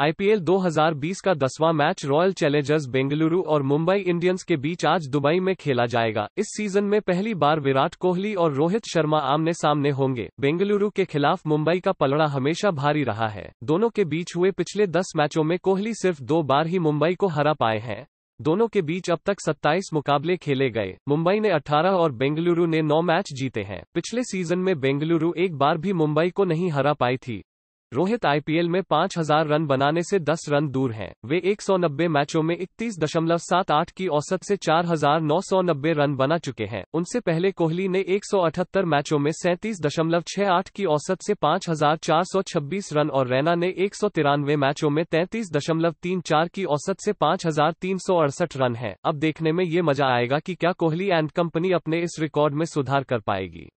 IPL 2020 का दसवां match royal Challengers Bengaluru और मुंबई इंडियंस के बीच आज दुबई में खेला जाएगा इस सीजन में पहली बार विराट कोहली और रोहित शर्मा आमने सामने होंगे बेंगलुरु के खिलाफ मुंबई का पलड़ा हमेशा भारी रहा है दोनों के बीच हुए पिछले दस मैचों में कोहली सिर्फ दो बार ही मुंबई को हरा पाए हैं दोनों के बीच अब तक 27 मुकाबले खेले गए मुंबई ने 18 और बेंगलुरु ने 9 मैच जीते हैं पिछले सीजन में बेंगलुरु एक बार भी मुंबई को नहीं हरा पाई थी रोहित आईपीएल में 5000 रन बनाने से 10 रन दूर हैं। वे 190 मैचों में 31.78 की औसत से 4990 रन बना चुके हैं उनसे पहले कोहली ने 178 मैचों में 37.68 की औसत से 5426 रन और रैना ने एक मैचों में 33.34 की औसत से 5368 रन है अब देखने में ये मजा आएगा की क्या कोहली एंड कंपनी अपने इस रिकॉर्ड में सुधार कर पाएगी